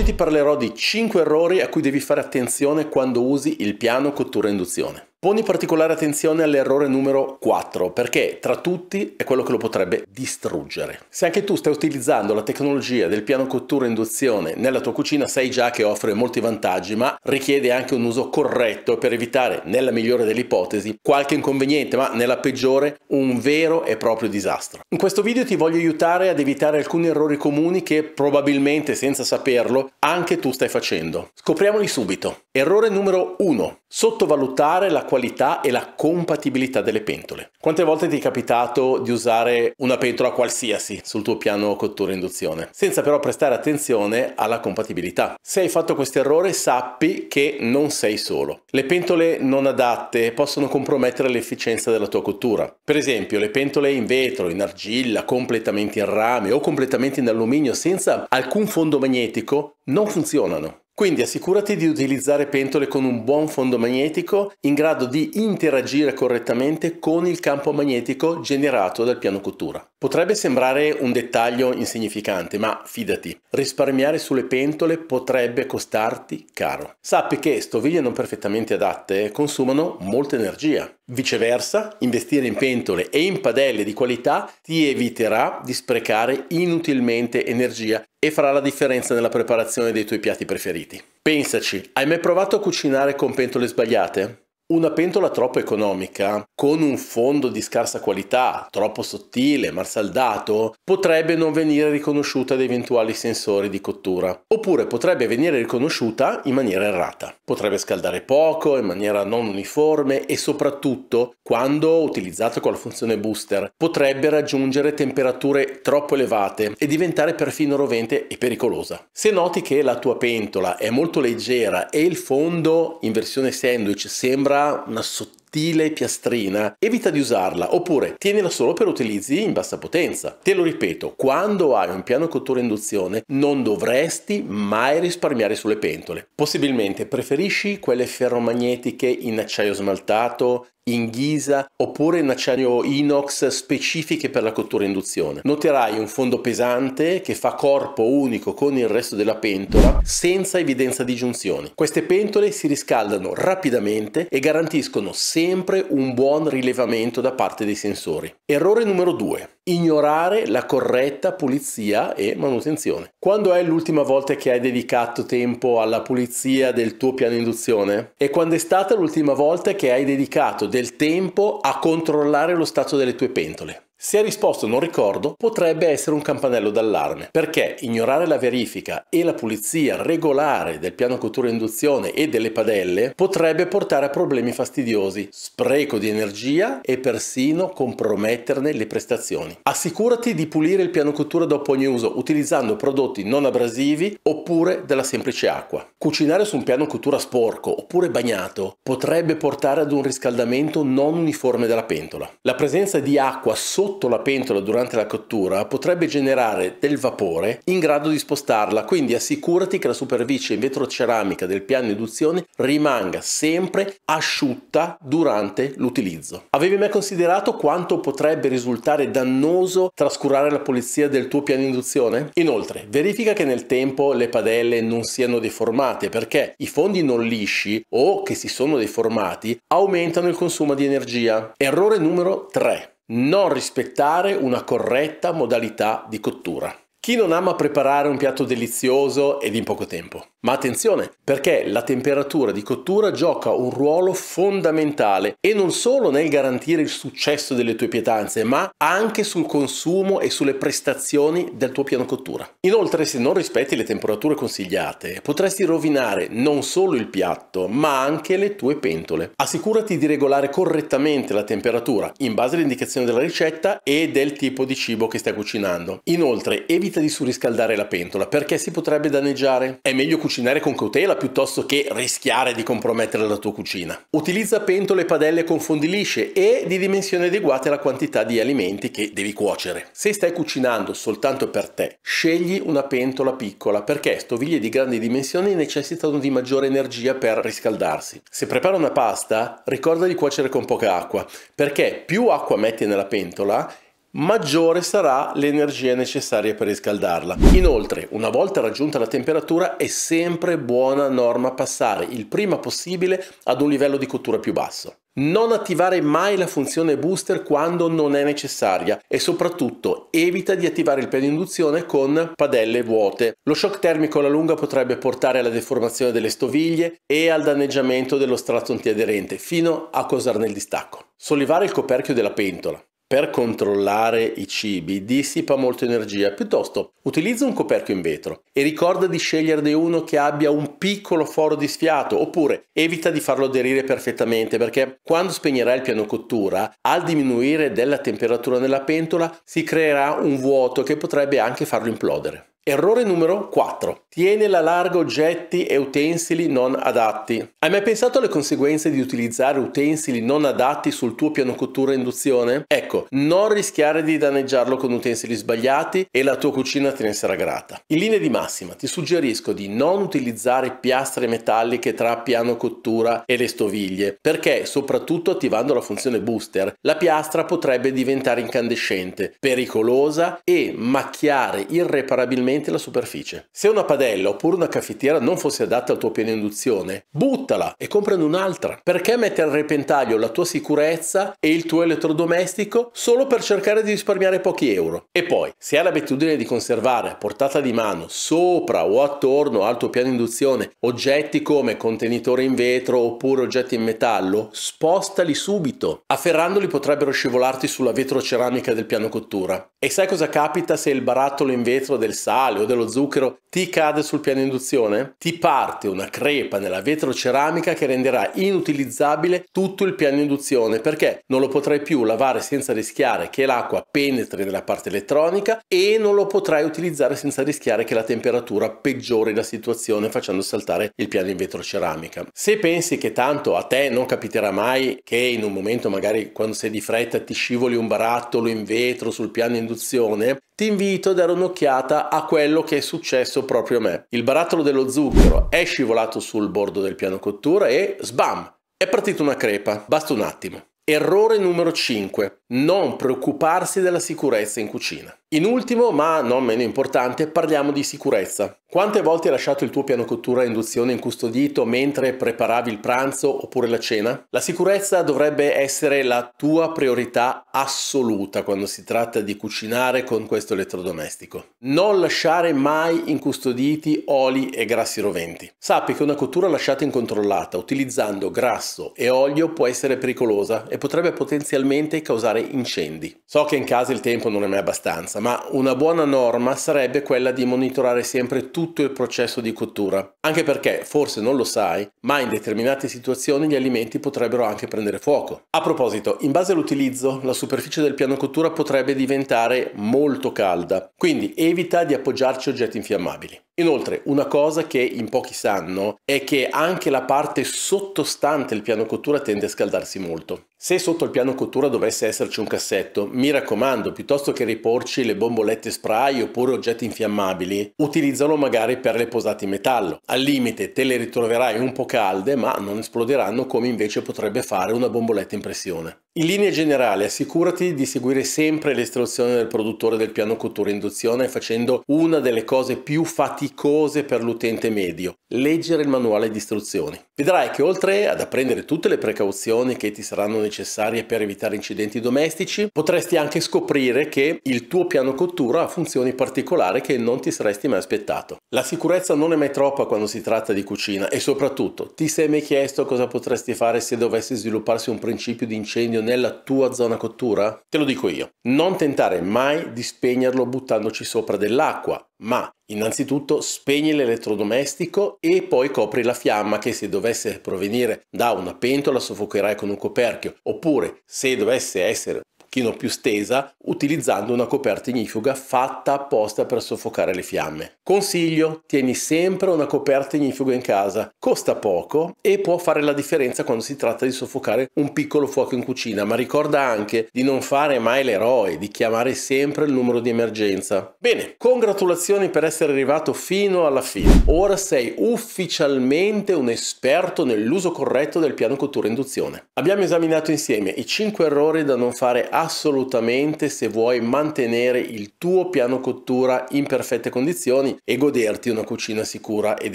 Oggi ti parlerò di 5 errori a cui devi fare attenzione quando usi il piano cottura induzione. Poni particolare attenzione all'errore numero 4 perché tra tutti è quello che lo potrebbe distruggere. Se anche tu stai utilizzando la tecnologia del piano cottura induzione nella tua cucina sai già che offre molti vantaggi ma richiede anche un uso corretto per evitare nella migliore delle ipotesi qualche inconveniente ma nella peggiore un vero e proprio disastro. In questo video ti voglio aiutare ad evitare alcuni errori comuni che probabilmente senza saperlo anche tu stai facendo. Scopriamoli subito. Errore numero 1 Sottovalutare la qualità e la compatibilità delle pentole. Quante volte ti è capitato di usare una pentola qualsiasi sul tuo piano cottura-induzione, senza però prestare attenzione alla compatibilità? Se hai fatto questo errore sappi che non sei solo. Le pentole non adatte possono compromettere l'efficienza della tua cottura. Per esempio le pentole in vetro, in argilla, completamente in rame o completamente in alluminio senza alcun fondo magnetico non funzionano. Quindi assicurati di utilizzare pentole con un buon fondo magnetico in grado di interagire correttamente con il campo magnetico generato dal piano cottura. Potrebbe sembrare un dettaglio insignificante, ma fidati, risparmiare sulle pentole potrebbe costarti caro. Sappi che stoviglie non perfettamente adatte consumano molta energia. Viceversa, investire in pentole e in padelle di qualità ti eviterà di sprecare inutilmente energia e farà la differenza nella preparazione dei tuoi piatti preferiti. Pensaci, hai mai provato a cucinare con pentole sbagliate? Una pentola troppo economica, con un fondo di scarsa qualità, troppo sottile, malsaldato, potrebbe non venire riconosciuta da eventuali sensori di cottura, oppure potrebbe venire riconosciuta in maniera errata. Potrebbe scaldare poco, in maniera non uniforme e soprattutto, quando utilizzata con la funzione booster, potrebbe raggiungere temperature troppo elevate e diventare perfino rovente e pericolosa. Se noti che la tua pentola è molto leggera e il fondo in versione sandwich sembra una sottile piastrina, evita di usarla oppure tienila solo per utilizzi in bassa potenza. Te lo ripeto, quando hai un piano cottura induzione non dovresti mai risparmiare sulle pentole. Possibilmente preferisci quelle ferromagnetiche in acciaio smaltato in ghisa oppure in acciaio inox specifiche per la cottura induzione. Noterai un fondo pesante che fa corpo unico con il resto della pentola senza evidenza di giunzioni. Queste pentole si riscaldano rapidamente e garantiscono sempre un buon rilevamento da parte dei sensori. Errore numero 2. Ignorare la corretta pulizia e manutenzione. Quando è l'ultima volta che hai dedicato tempo alla pulizia del tuo piano induzione? E quando è stata l'ultima volta che hai dedicato del del tempo a controllare lo stato delle tue pentole. Se ha risposto non ricordo, potrebbe essere un campanello d'allarme, perché ignorare la verifica e la pulizia regolare del piano cottura induzione e delle padelle potrebbe portare a problemi fastidiosi, spreco di energia e persino comprometterne le prestazioni. Assicurati di pulire il piano cottura dopo ogni uso utilizzando prodotti non abrasivi oppure della semplice acqua. Cucinare su un piano cottura sporco oppure bagnato potrebbe portare ad un riscaldamento non uniforme della pentola. La presenza di acqua sotto sotto la pentola durante la cottura potrebbe generare del vapore in grado di spostarla, quindi assicurati che la superficie in vetro ceramica del piano induzione rimanga sempre asciutta durante l'utilizzo. Avevi mai considerato quanto potrebbe risultare dannoso trascurare la pulizia del tuo piano induzione? Inoltre, verifica che nel tempo le padelle non siano deformate perché i fondi non lisci o che si sono deformati aumentano il consumo di energia. Errore numero 3 non rispettare una corretta modalità di cottura. Chi non ama preparare un piatto delizioso ed in poco tempo? Ma attenzione, perché la temperatura di cottura gioca un ruolo fondamentale e non solo nel garantire il successo delle tue pietanze, ma anche sul consumo e sulle prestazioni del tuo piano cottura. Inoltre, se non rispetti le temperature consigliate, potresti rovinare non solo il piatto, ma anche le tue pentole. Assicurati di regolare correttamente la temperatura in base all'indicazione della ricetta e del tipo di cibo che stai cucinando. Inoltre, evita evita di surriscaldare la pentola perché si potrebbe danneggiare. È meglio cucinare con cautela piuttosto che rischiare di compromettere la tua cucina. Utilizza pentole e padelle con fondi lisce e di dimensioni adeguate alla quantità di alimenti che devi cuocere. Se stai cucinando soltanto per te, scegli una pentola piccola perché stoviglie di grandi dimensioni necessitano di maggiore energia per riscaldarsi. Se prepara una pasta, ricorda di cuocere con poca acqua perché più acqua metti nella pentola maggiore sarà l'energia necessaria per riscaldarla. Inoltre, una volta raggiunta la temperatura, è sempre buona norma passare il prima possibile ad un livello di cottura più basso. Non attivare mai la funzione booster quando non è necessaria e soprattutto evita di attivare il piano induzione con padelle vuote. Lo shock termico alla lunga potrebbe portare alla deformazione delle stoviglie e al danneggiamento dello strato antiaderente fino a causarne il distacco. Sollevare il coperchio della pentola per controllare i cibi dissipa molta energia, piuttosto utilizza un coperchio in vetro e ricorda di sceglierne uno che abbia un piccolo foro di sfiato, oppure evita di farlo aderire perfettamente perché quando spegnerai il piano cottura, al diminuire della temperatura nella pentola si creerà un vuoto che potrebbe anche farlo implodere. Errore numero 4. Tiene alla larga oggetti e utensili non adatti. Hai mai pensato alle conseguenze di utilizzare utensili non adatti sul tuo piano cottura induzione? Ecco, non rischiare di danneggiarlo con utensili sbagliati e la tua cucina te ne sarà grata. In linea di massima ti suggerisco di non utilizzare piastre metalliche tra piano cottura e le stoviglie, perché soprattutto attivando la funzione booster, la piastra potrebbe diventare incandescente, pericolosa e macchiare irreparabilmente leggermente la superficie. Se una padella oppure una caffettiera non fosse adatta al tuo piano induzione, buttala e comprane un'altra. Perché mettere a repentaglio la tua sicurezza e il tuo elettrodomestico solo per cercare di risparmiare pochi euro? E poi, se hai l'abitudine di conservare a portata di mano, sopra o attorno al tuo piano induzione, oggetti come contenitori in vetro oppure oggetti in metallo, spostali subito. Afferrandoli potrebbero scivolarti sulla vetroceramica del piano cottura. E sai cosa capita se il barattolo in vetro del sale cereale o dello zucchero ti cade sul piano induzione? Ti parte una crepa nella vetroceramica che renderà inutilizzabile tutto il piano induzione perché non lo potrai più lavare senza rischiare che l'acqua penetri nella parte elettronica e non lo potrai utilizzare senza rischiare che la temperatura peggiori la situazione facendo saltare il piano in vetroceramica. Se pensi che tanto a te non capiterà mai che in un momento magari quando sei di fretta ti scivoli un barattolo in vetro sul piano induzione, ti invito a dare un'occhiata a quello che è successo proprio a me. Il barattolo dello zucchero è scivolato sul bordo del piano cottura e sbam! È partita una crepa. Basta un attimo. Errore numero 5 non preoccuparsi della sicurezza in cucina. In ultimo, ma non meno importante, parliamo di sicurezza. Quante volte hai lasciato il tuo piano cottura a induzione incustodito mentre preparavi il pranzo oppure la cena? La sicurezza dovrebbe essere la tua priorità assoluta quando si tratta di cucinare con questo elettrodomestico. Non lasciare mai incustoditi oli e grassi roventi. Sappi che una cottura lasciata incontrollata utilizzando grasso e olio può essere pericolosa e potrebbe potenzialmente causare evitare incendi. So che in casa il tempo non è mai abbastanza, ma una buona norma sarebbe quella di monitorare sempre tutto il processo di cottura, anche perché, forse non lo sai, ma in determinate situazioni gli alimenti potrebbero anche prendere fuoco. A proposito, in base all'utilizzo, la superficie del piano cottura potrebbe diventare molto calda, quindi evita di appoggiarci oggetti infiammabili. Inoltre, una cosa che in pochi sanno è che anche la parte sottostante il piano cottura tende a scaldarsi molto. Se sotto il piano cottura dovesse esserci un cassetto, mi raccomando, piuttosto che riporci le bombolette spray oppure oggetti infiammabili, utilizzalo magari per le posate in metallo. Al limite te le ritroverai un po' calde, ma non esploderanno come invece potrebbe fare una bomboletta in pressione. In linea generale, assicurati di seguire sempre le istruzioni del produttore del piano cottura induzione facendo una delle cose più faticose per l'utente medio, leggere il manuale di istruzioni. Vedrai che oltre ad apprendere tutte le precauzioni che ti saranno necessarie per evitare incidenti domestici, potresti anche scoprire che il tuo piano cottura ha funzioni particolari che non ti saresti mai aspettato. La sicurezza non è mai troppa quando si tratta di cucina e soprattutto ti sei mai chiesto cosa potresti fare se dovesse svilupparsi un principio di incendio nella tua zona cottura? Te lo dico io. Non tentare mai di spegnerlo buttandoci sopra dell'acqua, ma innanzitutto spegni l'elettrodomestico e poi copri la fiamma che se dovesse provenire da una pentola soffocherai con un coperchio, oppure se dovesse essere pochino più stesa utilizzando una coperta ignifuga fatta apposta per soffocare le fiamme. Consiglio, tieni sempre una coperta ignifuga in casa, costa poco e può fare la differenza quando si tratta di soffocare un piccolo fuoco in cucina, ma ricorda anche di non fare mai l'eroe, di chiamare sempre il numero di emergenza. Bene, congratulazioni per essere arrivato fino alla fine. Ora sei ufficialmente un esperto nell'uso corretto del piano cottura induzione. Abbiamo esaminato insieme i 5 errori da non fare a assolutamente se vuoi mantenere il tuo piano cottura in perfette condizioni e goderti una cucina sicura ed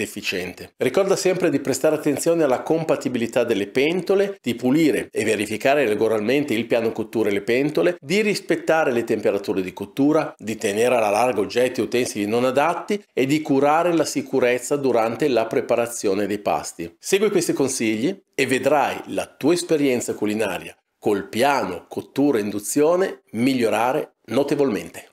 efficiente. Ricorda sempre di prestare attenzione alla compatibilità delle pentole, di pulire e verificare regolarmente il piano cottura e le pentole, di rispettare le temperature di cottura, di tenere alla larga oggetti e utensili non adatti e di curare la sicurezza durante la preparazione dei pasti. Segui questi consigli e vedrai la tua esperienza culinaria col piano cottura induzione migliorare notevolmente.